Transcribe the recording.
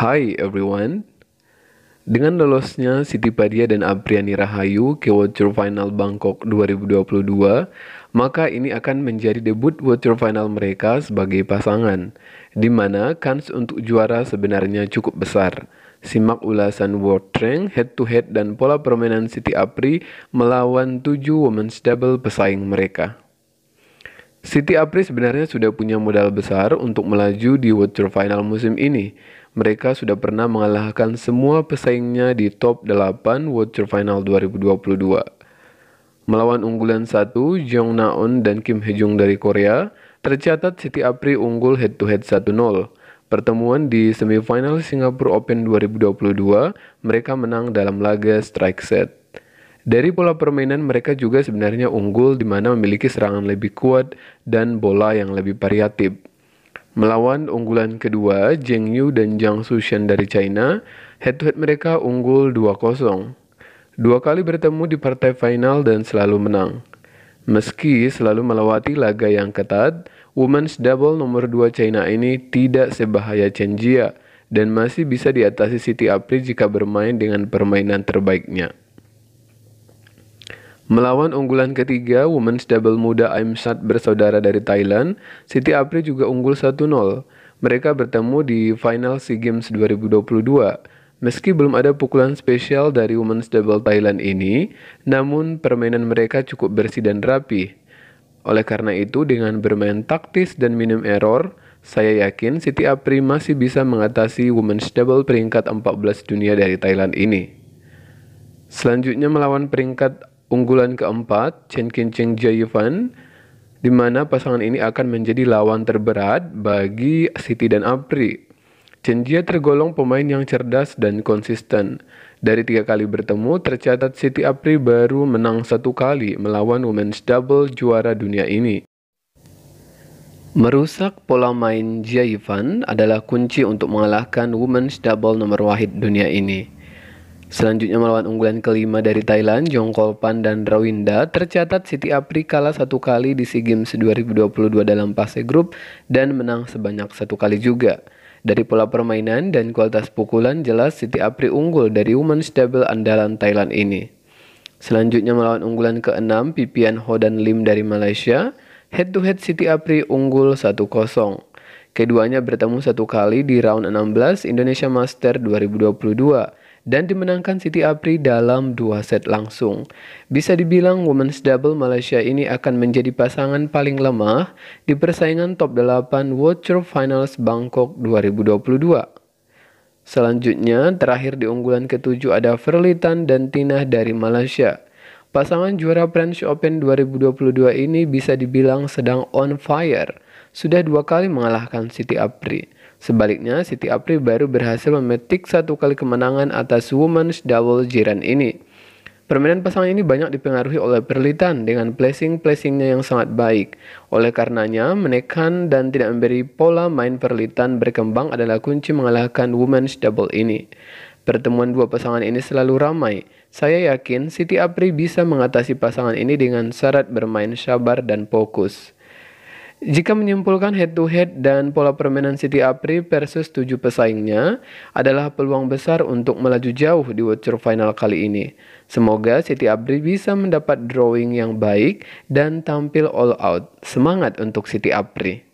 Hai everyone. Dengan lolosnya Siti Padia dan Apriani Rahayu ke World Final Bangkok 2022, maka ini akan menjadi debut World Final mereka sebagai pasangan, di mana kans untuk juara sebenarnya cukup besar. Simak ulasan World Rank head to head dan pola permainan Siti Apri melawan 7 women's double pesaing mereka. City Apri sebenarnya sudah punya modal besar untuk melaju di World Tour Final musim ini. Mereka sudah pernah mengalahkan semua pesaingnya di top 8 World Tour Final 2022. Melawan unggulan 1 Jong Naon dan Kim Jung dari Korea, tercatat City Apri unggul head to head 1-0. Pertemuan di semifinal Singapura Open 2022, mereka menang dalam laga strike set. Dari pola permainan mereka juga sebenarnya unggul di mana memiliki serangan lebih kuat dan bola yang lebih variatif. Melawan unggulan kedua, Zheng Yu dan Jiang Sushan dari China, head-to-head -head mereka unggul 2-0. Dua kali bertemu di partai final dan selalu menang. Meski selalu melewati laga yang ketat, women's double nomor 2 China ini tidak sebahaya Chen Jia dan masih bisa diatasi City Apri jika bermain dengan permainan terbaiknya. Melawan unggulan ketiga, women's double muda Aimsat bersaudara dari Thailand, Siti Apri juga unggul 1-0. Mereka bertemu di final SEA Games 2022. Meski belum ada pukulan spesial dari women's double Thailand ini, namun permainan mereka cukup bersih dan rapi. Oleh karena itu, dengan bermain taktis dan minim error, saya yakin Siti Apri masih bisa mengatasi women's double peringkat 14 dunia dari Thailand ini. Selanjutnya melawan peringkat unggulan keempat Chen Jia Jiayuan di mana pasangan ini akan menjadi lawan terberat bagi Siti dan Apri. Chen Jia tergolong pemain yang cerdas dan konsisten. Dari tiga kali bertemu, tercatat Siti Apri baru menang satu kali melawan women's double juara dunia ini. Merusak pola main Jia Yifan adalah kunci untuk mengalahkan women's double nomor wahid dunia ini. Selanjutnya melawan unggulan kelima dari Thailand, Jongkolpan dan Rawinda, tercatat Siti Apri kalah satu kali di SEA Games 2022 dalam fase grup dan menang sebanyak satu kali juga. Dari pola permainan dan kualitas pukulan jelas Siti Apri unggul dari women's double andalan Thailand ini. Selanjutnya melawan unggulan keenam, 6 Pipian Ho dan Lim dari Malaysia, head to head Siti Apri unggul 1-0. Keduanya bertemu satu kali di round 16 Indonesia Master 2022 dan dimenangkan Siti Apri dalam dua set langsung. Bisa dibilang women's double Malaysia ini akan menjadi pasangan paling lemah di persaingan top 8 World Tour Finals Bangkok 2022. Selanjutnya, terakhir di unggulan ketujuh ada Verlitan dan Tina dari Malaysia. Pasangan juara French Open 2022 ini bisa dibilang sedang on fire. Sudah dua kali mengalahkan Siti Apri. Sebaliknya, Siti Apri baru berhasil memetik satu kali kemenangan atas Women's Double Jiran ini. Permainan pasangan ini banyak dipengaruhi oleh perlitan dengan placing-placingnya yang sangat baik. Oleh karenanya, menekan dan tidak memberi pola main perlitan berkembang adalah kunci mengalahkan women's double ini. Pertemuan dua pasangan ini selalu ramai. Saya yakin Siti Apri bisa mengatasi pasangan ini dengan syarat bermain sabar dan fokus. Jika menyimpulkan head to head dan pola permainan City Apri versus tujuh pesaingnya adalah peluang besar untuk melaju jauh di World Tour Final kali ini. Semoga City Apri bisa mendapat drawing yang baik dan tampil all out. Semangat untuk City Apri.